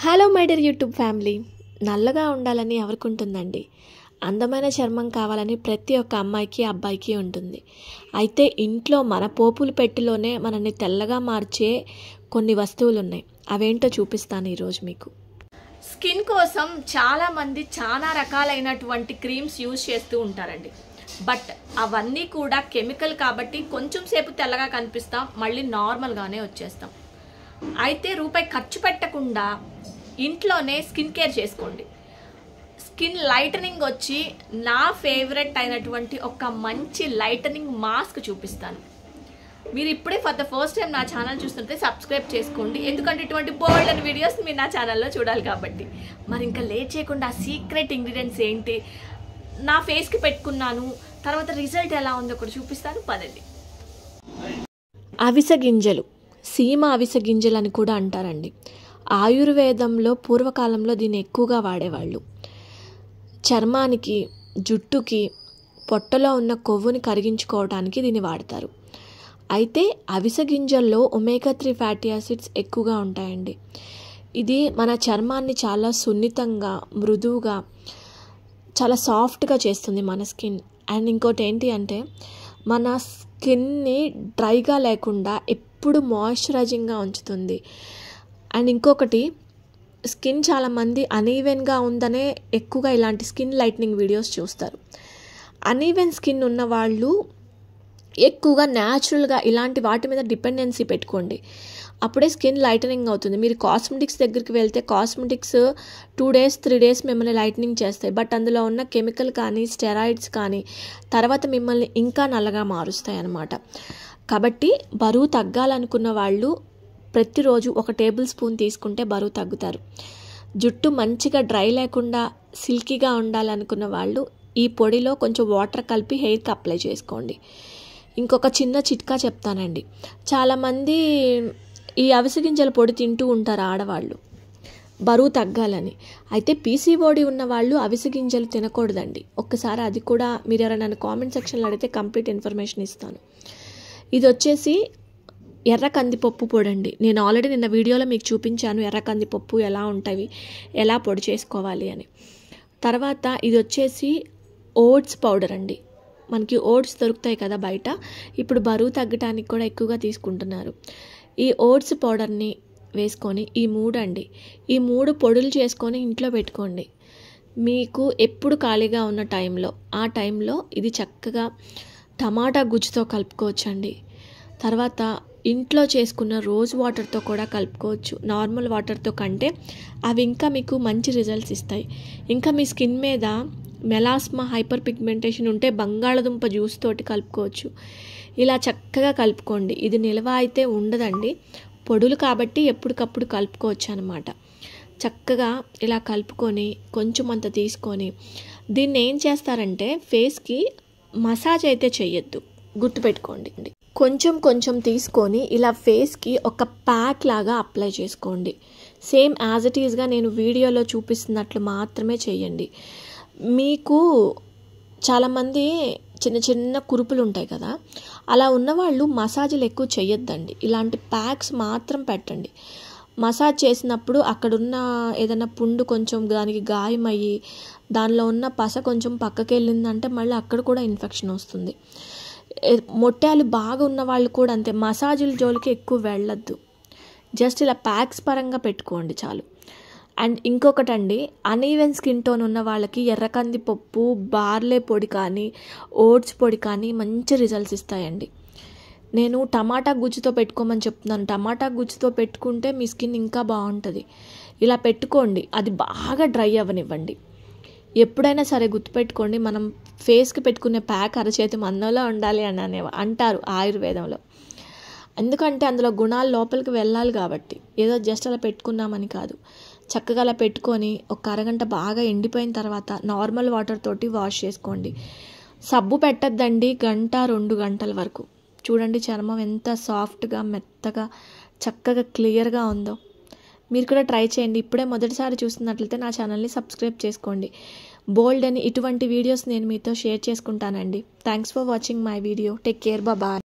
hello my dear YouTube family నల్లగా ఉండాలని ఉంటుందండి అందమైన చర్మం కావాలని ప్రతి ఒక్క అమ్మాయికి అబ్బాయికి ఉంటుంది అయితే ఇంట్లో మన పోపులు పెట్టిలోనే మనల్ని తెల్లగా మార్చే కొన్ని వస్తువులు ఉన్నాయి అవేంటో చూపిస్తాను ఈరోజు మీకు స్కిన్ కోసం చాలామంది చాలా రకాలైనటువంటి క్రీమ్స్ యూజ్ చేస్తూ ఉంటారండి బట్ అవన్నీ కూడా కెమికల్ కాబట్టి కొంచెం సేపు తెల్లగా కనిపిస్తాం మళ్ళీ నార్మల్గానే వచ్చేస్తాం అయితే రూపాయి ఖర్చు పెట్టకుండా ఇంట్లోనే స్కిన్ కేర్ చేసుకోండి స్కిన్ లైటనింగ్ వచ్చి నా ఫేవరెట్ అయినటువంటి ఒక మంచి లైటనింగ్ మాస్క్ చూపిస్తాను మీరు ఇప్పుడే ఫర్ ద ఫస్ట్ టైం నా ఛానల్ చూస్తుంటే సబ్స్క్రైబ్ చేసుకోండి ఎందుకంటే ఇటువంటి బోల్డ్ అండ్ వీడియోస్ మీరు నా ఛానల్లో చూడాలి కాబట్టి మరి ఇంకా లేట్ చేయకుండా సీక్రెట్ ఇంగ్రీడియంట్స్ ఏంటి నా ఫేస్కి పెట్టుకున్నాను తర్వాత రిజల్ట్ ఎలా ఉందో ఒకటి చూపిస్తాను పదండి అవిస గింజలు సీమ అవిస గింజలు అని కూడా అంటారండి ఆయుర్వేదంలో పూర్వకాలంలో దీన్ని ఎక్కువగా వాడేవాళ్ళు చర్మానికి జుట్టుకి పొట్టలో ఉన్న కొవ్వుని కరిగించుకోవటానికి దీన్ని వాడతారు అయితే అవిసె గింజల్లో ఒమేగా త్రీ ఫ్యాటీ యాసిడ్స్ ఎక్కువగా ఉంటాయండి ఇది మన చర్మాన్ని చాలా సున్నితంగా మృదువుగా చాలా సాఫ్ట్గా చేస్తుంది మన స్కిన్ అండ్ ఇంకోటి ఏంటి అంటే మన స్కిన్ని డ్రైగా లేకుండా ఎప్పుడు మాయిశ్చరైజింగ్గా ఉంచుతుంది అండ్ ఇంకొకటి స్కిన్ చాలామంది అనీవెన్గా ఉందనే ఎక్కువగా ఇలాంటి స్కిన్ లైట్నింగ్ వీడియోస్ చూస్తారు అనీవెన్ స్కిన్ ఉన్న వాళ్ళు ఎక్కువగా న్యాచురల్గా ఇలాంటి వాటి మీద డిపెండెన్సీ పెట్టుకోండి అప్పుడే స్కిన్ లైటనింగ్ అవుతుంది మీరు కాస్మెటిక్స్ దగ్గరికి వెళ్తే cosmetics two days three days మిమ్మల్ని లైటనింగ్ చేస్తాయి బట్ అందులో ఉన్న కెమికల్ కానీ స్టెరాయిడ్స్ కానీ తర్వాత మిమ్మల్ని ఇంకా నల్లగా మారుస్తాయి అన్నమాట కాబట్టి బరువు తగ్గాలనుకున్న వాళ్ళు ప్రతిరోజు ఒక టేబుల్ స్పూన్ తీసుకుంటే బరువు తగ్గుతారు జుట్టు మంచిగా డ్రై లేకుండా సిల్కీగా ఉండాలనుకున్న వాళ్ళు ఈ పొడిలో కొంచెం వాటర్ కలిపి హెయిర్కి అప్లై చేసుకోండి ఇంకొక చిన్న చిట్కా చెప్తానండి చాలామంది ఈ అవిసె గింజల పొడి తింటూ ఉంటారు ఆడవాళ్ళు బరువు తగ్గాలని అయితే పీసీ ఉన్న వాళ్ళు అవిసె గింజలు తినకూడదండి ఒక్కసారి అది కూడా మీరు ఎవరైనా కామెంట్ సెక్షన్లో అడిగితే కంప్లీట్ ఇన్ఫర్మేషన్ ఇస్తాను ఇది వచ్చేసి ఎర్ర కందిపప్పు పొడండి నేను ఆల్రెడీ నిన్న వీడియోలో మీకు చూపించాను ఎర్ర కందిపప్పు ఎలా ఉంటాయి ఎలా పొడి చేసుకోవాలి అని తర్వాత ఇది వచ్చేసి ఓట్స్ పౌడర్ అండి మనకి ఓట్స్ దొరుకుతాయి కదా బయట ఇప్పుడు బరువు తగ్గడానికి కూడా ఎక్కువగా తీసుకుంటున్నారు ఈ ఓట్స్ పౌడర్ని వేసుకొని ఈ మూడు అండి ఈ మూడు పొడులు చేసుకొని ఇంట్లో పెట్టుకోండి మీకు ఎప్పుడు ఖాళీగా ఉన్న టైంలో ఆ టైంలో ఇది చక్కగా టమాటా గుజ్జుతో కలుపుకోవచ్చండి తర్వాత ఇంట్లో చేసుకున్న రోజ్ వాటర్తో కూడా కలుపుకోవచ్చు నార్మల్ వాటర్తో కంటే అవి ఇంకా మీకు మంచి రిజల్ట్స్ ఇస్తాయి ఇంకా మీ స్కిన్ మీద మెలాస్మా హైపర్ పిగ్మెంటేషన్ ఉంటే బంగాళదుంప జ్యూస్ తోటి కలుపుకోవచ్చు ఇలా చక్కగా కలుపుకోండి ఇది నిల్వ అయితే ఉండదండి పొడులు కాబట్టి ఎప్పటికప్పుడు కలుపుకోవచ్చు అనమాట చక్కగా ఇలా కలుపుకొని కొంచెం అంత తీసుకొని దీన్ని ఏం చేస్తారంటే ఫేస్కి మసాజ్ అయితే చేయొద్దు గుర్తుపెట్టుకోండి కొంచెం కొంచెం తీసుకొని ఇలా ఫేస్కి ఒక ప్యాక్ లాగా అప్లై చేసుకోండి సేమ్ యాజ్ ఇట్ ఈస్గా నేను వీడియోలో చూపిస్తున్నట్లు మాత్రమే చేయండి మీకు చాలామంది చిన్న చిన్న కురుపులు ఉంటాయి కదా అలా ఉన్నవాళ్ళు మసాజ్లు ఎక్కువ చేయొద్దండి ఇలాంటి ప్యాక్స్ మాత్రం పెట్టండి మసాజ్ చేసినప్పుడు అక్కడున్న ఏదైనా పుండు కొంచెం దానికి గాయమయ్యి దానిలో ఉన్న పస కొంచెం పక్కకి వెళ్ళిందంటే మళ్ళీ అక్కడ కూడా ఇన్ఫెక్షన్ వస్తుంది మొట్టాలు బాగా ఉన్న వాళ్ళు కూడా అంతే మసాజుల జోలికి ఎక్కువ వెళ్ళొద్దు జస్ట్ ఇలా ప్యాక్స్ పరంగా పెట్టుకోండి చాలు అండ్ ఇంకొకటి అండి అన్ఈవెన్ స్కిన్ టోన్ ఉన్న వాళ్ళకి ఎర్రకంది పప్పు బార్లే పొడి కానీ ఓట్స్ పొడి కానీ మంచి రిజల్ట్స్ ఇస్తాయండి నేను టమాటా గుజ్జుతో పెట్టుకోమని చెప్తున్నాను టమాటా గుజ్జుతో పెట్టుకుంటే మీ స్కిన్ ఇంకా బాగుంటుంది ఇలా పెట్టుకోండి అది బాగా డ్రై అవ్వనివ్వండి ఎప్పుడైనా సరే గుర్తుపెట్టుకోండి మనం ఫేస్కి పెట్టుకునే ప్యాక్ అరచేతి మందంలో ఉండాలి అని అనే అంటారు ఆయుర్వేదంలో ఎందుకంటే అందులో గుణాలు లోపలికి వెళ్ళాలి కాబట్టి ఏదో జస్ట్ అలా పెట్టుకున్నామని కాదు చక్కగా అలా పెట్టుకొని ఒక అరగంట బాగా ఎండిపోయిన తర్వాత నార్మల్ వాటర్ తోటి వాష్ చేసుకోండి సబ్బు పెట్టద్దండి గంట రెండు గంటల వరకు చూడండి చర్మం ఎంత సాఫ్ట్గా మెత్తగా చక్కగా క్లియర్గా ఉందో మీరు కూడా ట్రై చేయండి ఇప్పుడే మొదటిసారి చూస్తున్నట్లయితే నా ఛానల్ని సబ్స్క్రైబ్ చేసుకోండి బోల్డ్ అని ఇటువంటి వీడియోస్ నేను మీతో షేర్ చేసుకుంటానండి thanks for watching my video take care bye